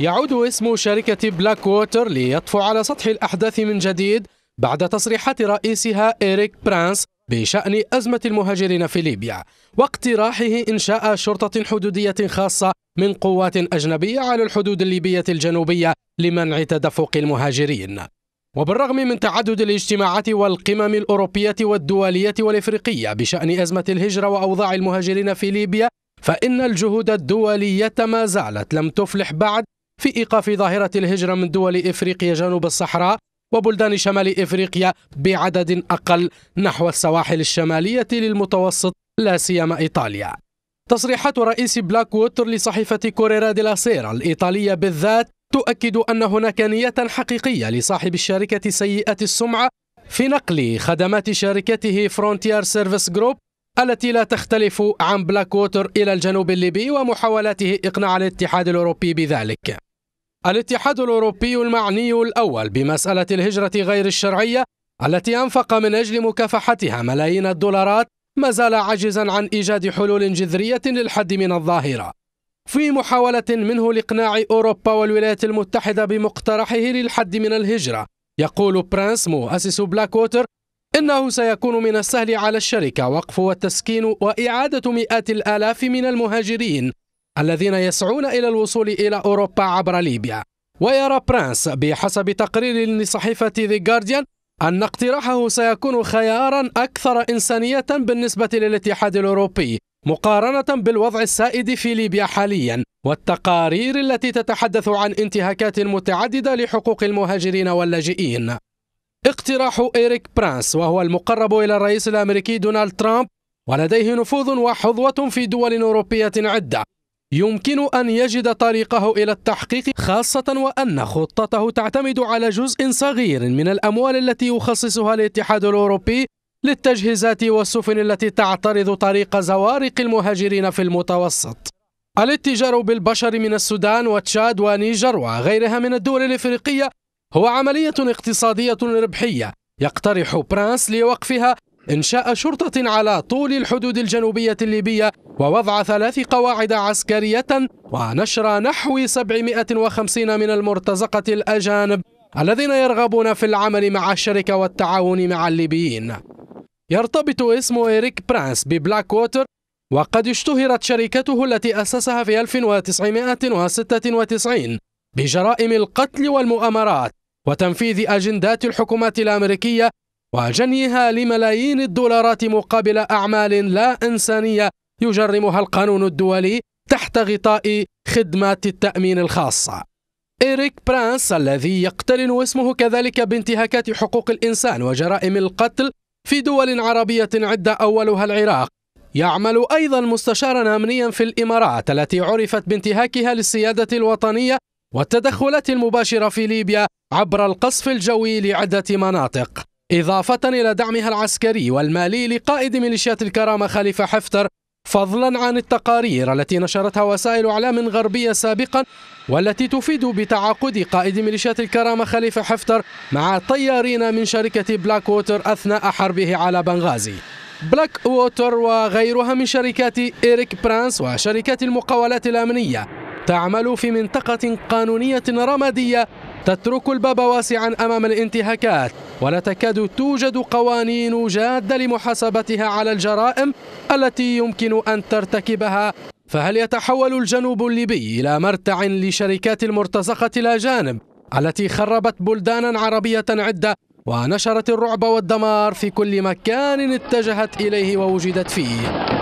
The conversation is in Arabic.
يعود اسم شركة بلاك ووتر ليطفو على سطح الأحداث من جديد بعد تصريحات رئيسها إيريك برانس بشأن أزمة المهاجرين في ليبيا واقتراحه إنشاء شرطة حدودية خاصة من قوات أجنبية على الحدود الليبية الجنوبية لمنع تدفق المهاجرين وبالرغم من تعدد الاجتماعات والقمم الأوروبية والدولية والإفريقية بشأن أزمة الهجرة وأوضاع المهاجرين في ليبيا فإن الجهود الدولية ما زالت لم تفلح بعد في إيقاف ظاهرة الهجرة من دول إفريقيا جنوب الصحراء وبلدان شمال إفريقيا بعدد أقل نحو السواحل الشمالية للمتوسط لا سيما إيطاليا تصريحات رئيس بلاك ووتر لصحيفة كوريرا دي سيرا الإيطالية بالذات تؤكد أن هناك نية حقيقية لصاحب الشركة سيئة السمعة في نقل خدمات شركته فرونتير سيرفيس جروب التي لا تختلف عن بلاك ووتر إلى الجنوب الليبي ومحاولاته إقناع الاتحاد الأوروبي بذلك الاتحاد الأوروبي المعني الأول بمسألة الهجرة غير الشرعية التي أنفق من أجل مكافحتها ملايين الدولارات ما زال عاجزا عن إيجاد حلول جذرية للحد من الظاهرة في محاولة منه لإقناع أوروبا والولايات المتحدة بمقترحه للحد من الهجرة يقول برانس مؤسس بلاك ووتر إنه سيكون من السهل على الشركة وقف والتسكين وإعادة مئات الآلاف من المهاجرين الذين يسعون إلى الوصول إلى أوروبا عبر ليبيا ويرى برانس بحسب تقرير لصحيفة The Guardian أن اقتراحه سيكون خيارا أكثر إنسانية بالنسبة للاتحاد الأوروبي مقارنة بالوضع السائد في ليبيا حاليا والتقارير التي تتحدث عن انتهاكات متعددة لحقوق المهاجرين واللاجئين اقتراح إيريك برانس وهو المقرب إلى الرئيس الأمريكي دونالد ترامب ولديه نفوذ وحظوة في دول أوروبية عدة يمكن أن يجد طريقه إلى التحقيق خاصة وأن خطته تعتمد على جزء صغير من الأموال التي يخصصها الاتحاد الأوروبي للتجهيزات والسفن التي تعترض طريق زوارق المهاجرين في المتوسط الاتجار بالبشر من السودان وتشاد ونيجر وغيرها من الدول الإفريقية هو عملية اقتصادية ربحية يقترح برانس لوقفها إنشاء شرطة على طول الحدود الجنوبية الليبية ووضع ثلاث قواعد عسكرية ونشر نحو 750 من المرتزقة الأجانب الذين يرغبون في العمل مع الشركة والتعاون مع الليبيين يرتبط اسم إيريك برانس ببلاك ووتر وقد اشتهرت شركته التي أسسها في 1996 بجرائم القتل والمؤامرات وتنفيذ أجندات الحكومات الأمريكية وجنيها لملايين الدولارات مقابل أعمال لا إنسانية يجرمها القانون الدولي تحت غطاء خدمات التأمين الخاصة إيريك برانس الذي يقترن اسمه كذلك بانتهاكات حقوق الإنسان وجرائم القتل في دول عربية عدة أولها العراق يعمل أيضا مستشارا أمنيا في الإمارات التي عرفت بانتهاكها للسيادة الوطنية والتدخلات المباشرة في ليبيا عبر القصف الجوي لعدة مناطق إضافة إلى دعمها العسكري والمالي لقائد ميليشيات الكرامة خليفة حفتر فضلا عن التقارير التي نشرتها وسائل اعلام غربيه سابقا والتي تفيد بتعاقد قائد ميليشيات الكرامه خليفه حفتر مع طيارين من شركه بلاك ووتر اثناء حربه على بنغازي. بلاك ووتر وغيرها من شركات إيريك برانس وشركات المقاولات الامنيه تعمل في منطقه قانونيه رماديه تترك الباب واسعا أمام الانتهاكات ولا تكاد توجد قوانين جادة لمحاسبتها على الجرائم التي يمكن أن ترتكبها فهل يتحول الجنوب الليبي إلى مرتع لشركات المرتزقة الأجانب التي خربت بلدانا عربية عدة ونشرت الرعب والدمار في كل مكان اتجهت إليه ووجدت فيه